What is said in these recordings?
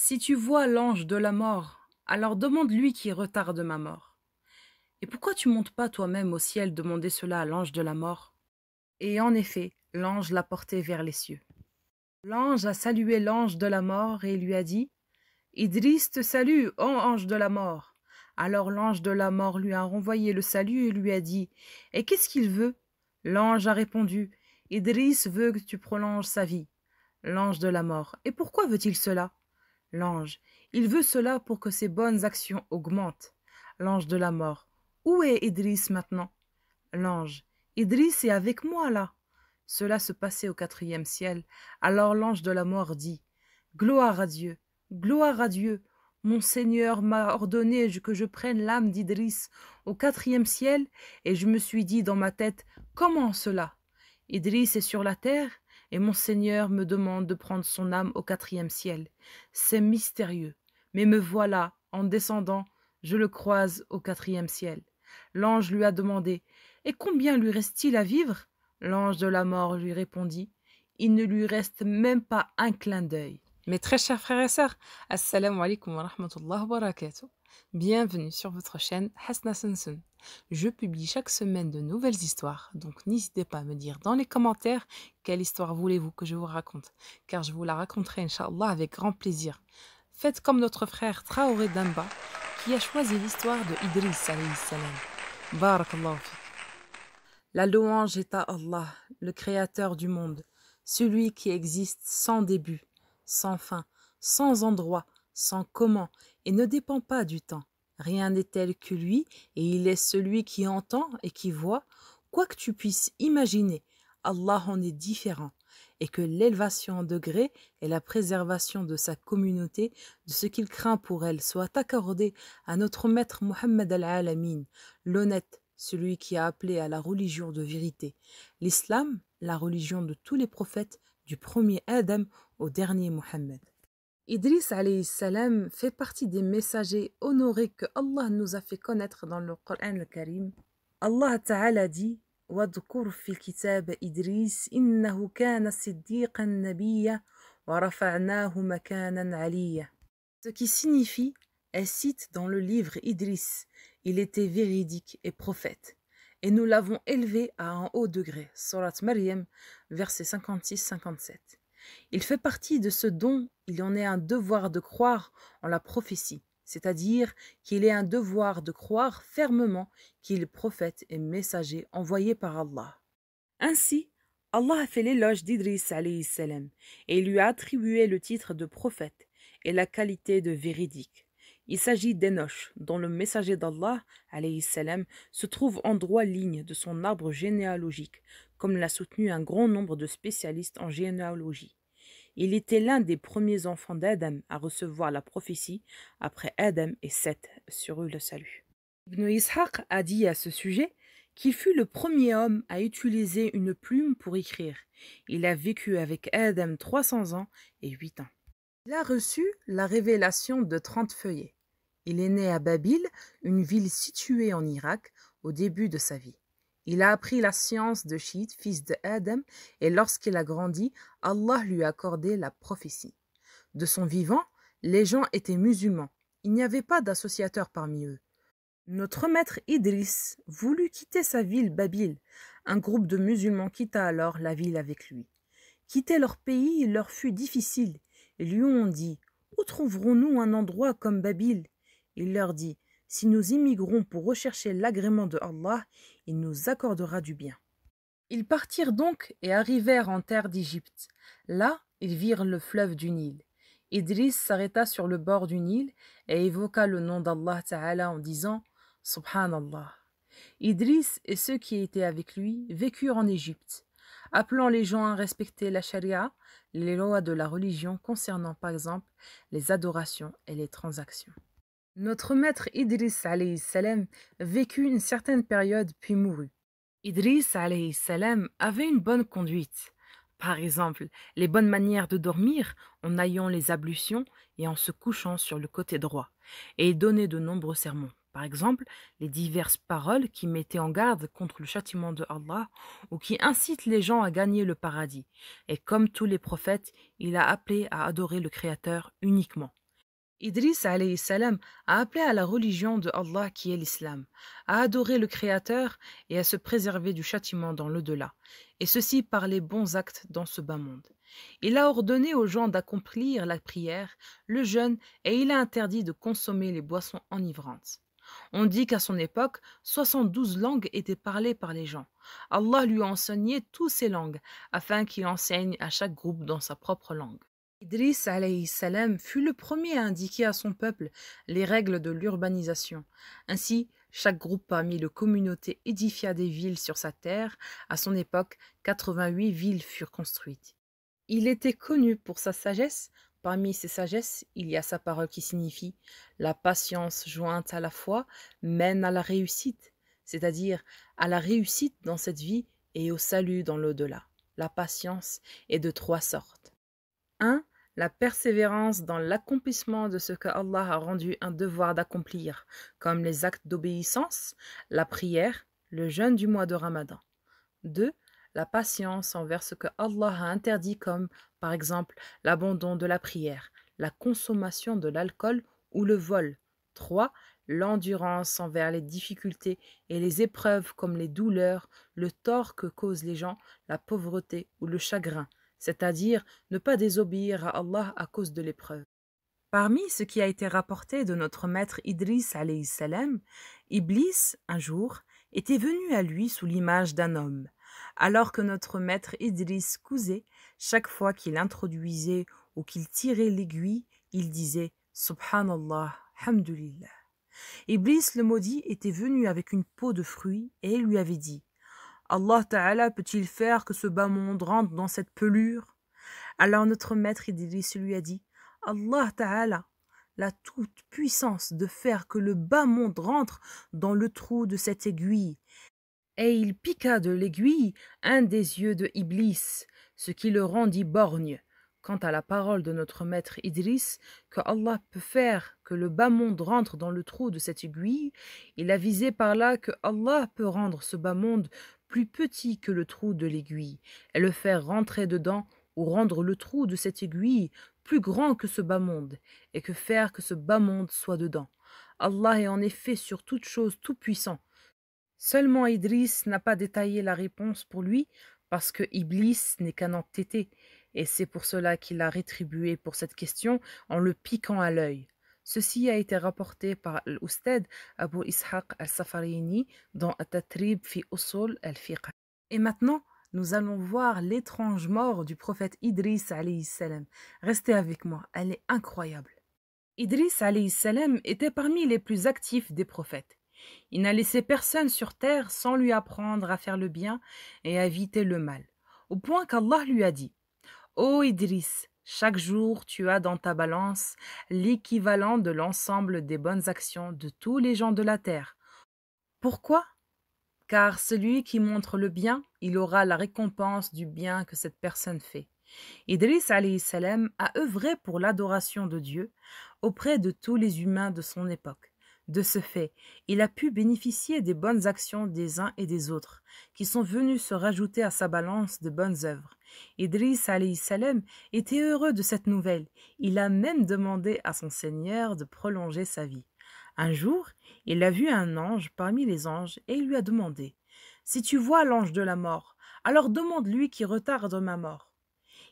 Si tu vois l'ange de la mort, alors demande-lui qui retarde ma mort. Et pourquoi tu montes pas toi-même au ciel demander cela à l'ange de la mort Et en effet, l'ange l'a porté vers les cieux. L'ange a salué l'ange de la mort et lui a dit Idris te salue, ô ange de la mort. Alors l'ange de la mort lui a renvoyé le salut et lui a dit Et qu'est-ce qu'il veut L'ange a répondu Idris veut que tu prolonges sa vie. L'ange de la mort Et pourquoi veut-il cela L'ange, il veut cela pour que ses bonnes actions augmentent. L'ange de la mort, où est Idriss maintenant L'ange, Idriss est avec moi là. Cela se passait au quatrième ciel. Alors l'ange de la mort dit Gloire à Dieu, gloire à Dieu. Mon Seigneur m'a ordonné que je prenne l'âme d'Idriss au quatrième ciel, et je me suis dit dans ma tête Comment cela Idriss est sur la terre, et mon Seigneur me demande de prendre son âme au quatrième ciel. C'est mystérieux, mais me voilà, en descendant, je le croise au quatrième ciel. L'ange lui a demandé Et combien lui reste-t-il à vivre L'ange de la mort lui répondit Il ne lui reste même pas un clin d'œil. Mes très chers frères et sœurs, Assalamu alaikum wa wa barakatuh. Bienvenue sur votre chaîne Hasna je publie chaque semaine de nouvelles histoires, donc n'hésitez pas à me dire dans les commentaires quelle histoire voulez-vous que je vous raconte, car je vous la raconterai, inshallah avec grand plaisir. Faites comme notre frère Traoré Damba, qui a choisi l'histoire de Idris salam. La louange est à Allah, le créateur du monde, celui qui existe sans début, sans fin, sans endroit, sans comment, et ne dépend pas du temps. Rien n'est tel que lui, et il est celui qui entend et qui voit, quoi que tu puisses imaginer. Allah en est différent, et que l'élévation en degré et la préservation de sa communauté, de ce qu'il craint pour elle, soit accordée à notre maître Mohammed al-Alamin, l'honnête, celui qui a appelé à la religion de vérité. L'islam, la religion de tous les prophètes, du premier Adam au dernier Mohammed. Idriss alayhi salam fait partie des messagers honorés que Allah nous a fait connaître dans le Coran le Karim. Allah Ta'ala dit في إدريس إنه كان ورفعناه Ce qui signifie, elle cite dans le livre Idris, il était véridique et prophète, et nous l'avons élevé à un haut degré, Surat Maryam, versets 56-57. Il fait partie de ce dont il en est un devoir de croire en la prophétie, c'est-à-dire qu'il est un devoir de croire fermement qu'il prophète et messager envoyé par Allah. Ainsi, Allah a fait l'éloge d'Idris salam et lui a attribué le titre de prophète et la qualité de véridique. Il s'agit d'Enoch, dont le messager d'Allah salam se trouve en droit ligne de son arbre généalogique, comme l'a soutenu un grand nombre de spécialistes en généalogie. Il était l'un des premiers enfants d'Adam à recevoir la prophétie après Adam et Seth sur eux le salut. Ibn Ishaq a dit à ce sujet qu'il fut le premier homme à utiliser une plume pour écrire. Il a vécu avec Adam 300 ans et 8 ans. Il a reçu la révélation de 30 feuillets. Il est né à Babyl une ville située en Irak, au début de sa vie. Il a appris la science de Chiite, fils de Adam, et lorsqu'il a grandi, Allah lui a accordé la prophétie. De son vivant, les gens étaient musulmans. Il n'y avait pas d'associateurs parmi eux. Notre maître Idris voulut quitter sa ville Babyl. Un groupe de musulmans quitta alors la ville avec lui. Quitter leur pays leur fut difficile. Ils lui ont dit Où trouverons-nous un endroit comme Babyl Il leur dit si nous immigrons pour rechercher l'agrément de Allah, il nous accordera du bien. Ils partirent donc et arrivèrent en terre d'Égypte. Là, ils virent le fleuve du Nil. Idris s'arrêta sur le bord du Nil et évoqua le nom d'Allah Ta'ala en disant Subhanallah. Idris et ceux qui étaient avec lui vécurent en Égypte, appelant les gens à respecter la charia, les lois de la religion concernant par exemple les adorations et les transactions. Notre maître Idriss salam vécut une certaine période puis mourut. Idriss salam avait une bonne conduite. Par exemple, les bonnes manières de dormir en ayant les ablutions et en se couchant sur le côté droit, et donnait de nombreux sermons. Par exemple, les diverses paroles qui mettaient en garde contre le châtiment de Allah ou qui incitent les gens à gagner le paradis. Et comme tous les prophètes, il a appelé à adorer le Créateur uniquement. Idris salam a appelé à la religion de Allah qui est l'islam, à adorer le Créateur et à se préserver du châtiment dans l'au-delà, et ceci par les bons actes dans ce bas monde. Il a ordonné aux gens d'accomplir la prière, le jeûne, et il a interdit de consommer les boissons enivrantes. On dit qu'à son époque, 72 langues étaient parlées par les gens. Allah lui a enseigné toutes ces langues, afin qu'il enseigne à chaque groupe dans sa propre langue. Idris alayhi fut le premier à indiquer à son peuple les règles de l'urbanisation. Ainsi, chaque groupe parmi les communautés édifia des villes sur sa terre. À son époque, 88 villes furent construites. Il était connu pour sa sagesse. Parmi ses sagesses, il y a sa parole qui signifie La patience jointe à la foi mène à la réussite, c'est-à-dire à la réussite dans cette vie et au salut dans l'au-delà. La patience est de trois sortes. 1. La persévérance dans l'accomplissement de ce que Allah a rendu un devoir d'accomplir, comme les actes d'obéissance, la prière, le jeûne du mois de Ramadan. 2. La patience envers ce que Allah a interdit comme, par exemple, l'abandon de la prière, la consommation de l'alcool ou le vol. 3. L'endurance envers les difficultés et les épreuves comme les douleurs, le tort que causent les gens, la pauvreté ou le chagrin c'est-à-dire ne pas désobéir à Allah à cause de l'épreuve. Parmi ce qui a été rapporté de notre maître Idris salam, Iblis, un jour, était venu à lui sous l'image d'un homme, alors que notre maître Idris cousait, chaque fois qu'il introduisait ou qu'il tirait l'aiguille, il disait Subhanallah, Hamdulillah. Iblis le maudit était venu avec une peau de fruits et lui avait dit Allah Ta'ala peut-il faire que ce bas monde rentre dans cette pelure Alors notre maître Idris lui a dit Allah Ta'ala, la toute puissance de faire que le bas monde rentre dans le trou de cette aiguille. Et il piqua de l'aiguille un des yeux de Iblis, ce qui le rendit borgne. Quant à la parole de notre maître Idris, que Allah peut faire que le bas monde rentre dans le trou de cette aiguille, il a visé par là que Allah peut rendre ce bas monde plus petit que le trou de l'aiguille, et le faire rentrer dedans ou rendre le trou de cette aiguille plus grand que ce bas monde, et que faire que ce bas monde soit dedans. Allah est en effet sur toute chose tout-puissant. Seulement Idris n'a pas détaillé la réponse pour lui, parce que Iblis n'est qu'un entêté, et c'est pour cela qu'il a rétribué pour cette question en le piquant à l'œil. Ceci a été rapporté par l'Oustad Abu Ishaq al safarini dans At-Tatrib fi Usul al-Fiqh. Et maintenant, nous allons voir l'étrange mort du prophète Idris salam. Restez avec moi, elle est incroyable. Idris salam était parmi les plus actifs des prophètes. Il n'a laissé personne sur terre sans lui apprendre à faire le bien et à éviter le mal, au point qu'Allah lui a dit Ô Idris, chaque jour, tu as dans ta balance l'équivalent de l'ensemble des bonnes actions de tous les gens de la terre. Pourquoi Car celui qui montre le bien, il aura la récompense du bien que cette personne fait. Idris salam a œuvré pour l'adoration de Dieu auprès de tous les humains de son époque. De ce fait, il a pu bénéficier des bonnes actions des uns et des autres, qui sont venus se rajouter à sa balance de bonnes œuvres. Idris salam était heureux de cette nouvelle. Il a même demandé à son Seigneur de prolonger sa vie. Un jour, il a vu un ange parmi les anges et il lui a demandé Si tu vois l'ange de la mort, alors demande-lui qui retarde ma mort.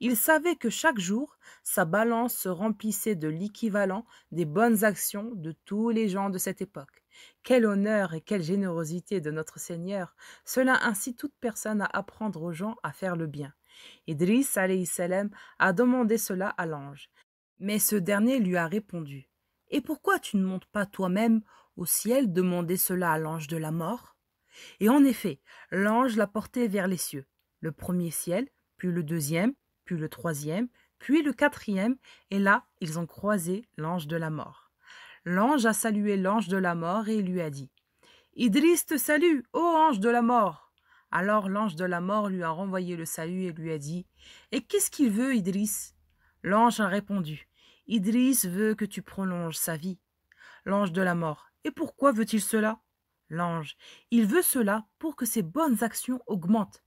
Il savait que chaque jour, sa balance se remplissait de l'équivalent des bonnes actions de tous les gens de cette époque. Quel honneur et quelle générosité de notre Seigneur Cela incite toute personne à apprendre aux gens à faire le bien. Idris a demandé cela à l'ange, mais ce dernier lui a répondu Et pourquoi tu ne montes pas toi-même au ciel demander cela à l'ange de la mort Et en effet, l'ange l'a porté vers les cieux, le premier ciel, puis le deuxième, puis le troisième, puis le quatrième, et là, ils ont croisé l'ange de la mort. L'ange a salué l'ange de la mort et lui a dit Idris te salue, ô ange de la mort alors l'ange de la mort lui a renvoyé le salut et lui a dit Et qu'est-ce qu'il veut, Idris L'ange a répondu Idris veut que tu prolonges sa vie. L'ange de la mort Et pourquoi veut-il cela L'ange Il veut cela pour que ses bonnes actions augmentent.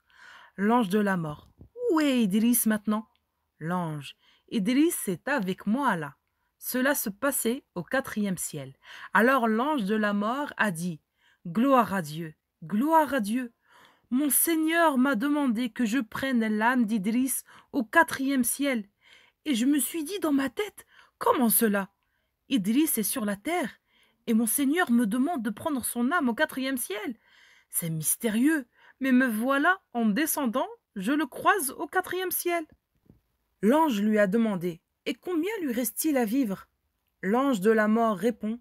L'ange de la mort Où est Idriss maintenant L'ange Idris est avec moi là. Cela se passait au quatrième ciel. Alors l'ange de la mort a dit Gloire à Dieu, gloire à Dieu, mon Seigneur m'a demandé que je prenne l'âme d'Idris au quatrième ciel. Et je me suis dit dans ma tête, comment cela Idris est sur la terre, et mon Seigneur me demande de prendre son âme au quatrième ciel. C'est mystérieux, mais me voilà en descendant, je le croise au quatrième ciel. L'ange lui a demandé, et combien lui reste-t-il à vivre L'ange de la mort répond,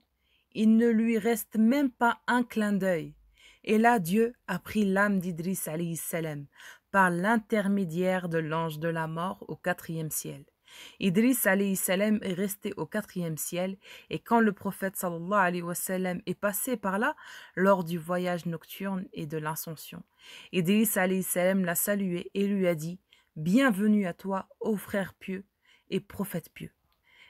il ne lui reste même pas un clin d'œil. Et là, Dieu a pris l'âme d'Idris salam par l'intermédiaire de l'ange de la mort au quatrième ciel. Idris salam est resté au quatrième ciel et quand le prophète sallallahu alayhi wa sallam est passé par là lors du voyage nocturne et de l'ascension, Idris salam l'a salué et lui a dit Bienvenue à toi, ô frère pieux et prophète pieux.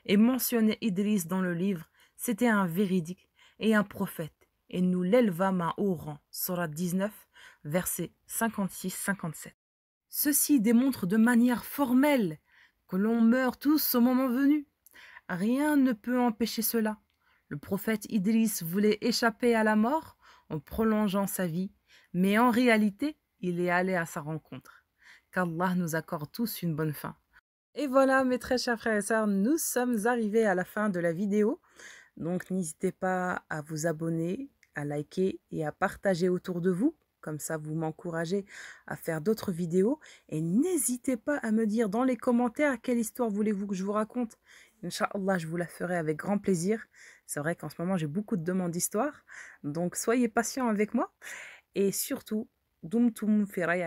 Et mentionné Idris dans le livre, c'était un véridique et un prophète et nous l'élevâmes à haut rang. 19, versets 56-57. Ceci démontre de manière formelle que l'on meurt tous au moment venu. Rien ne peut empêcher cela. Le prophète Idris voulait échapper à la mort en prolongeant sa vie, mais en réalité, il est allé à sa rencontre. Qu'Allah nous accorde tous une bonne fin. Et voilà, mes très chers frères et sœurs, nous sommes arrivés à la fin de la vidéo. Donc n'hésitez pas à vous abonner, à liker et à partager autour de vous. Comme ça, vous m'encouragez à faire d'autres vidéos. Et n'hésitez pas à me dire dans les commentaires quelle histoire voulez-vous que je vous raconte. Inch'Allah, je vous la ferai avec grand plaisir. C'est vrai qu'en ce moment, j'ai beaucoup de demandes d'histoire. Donc, soyez patients avec moi. Et surtout, wa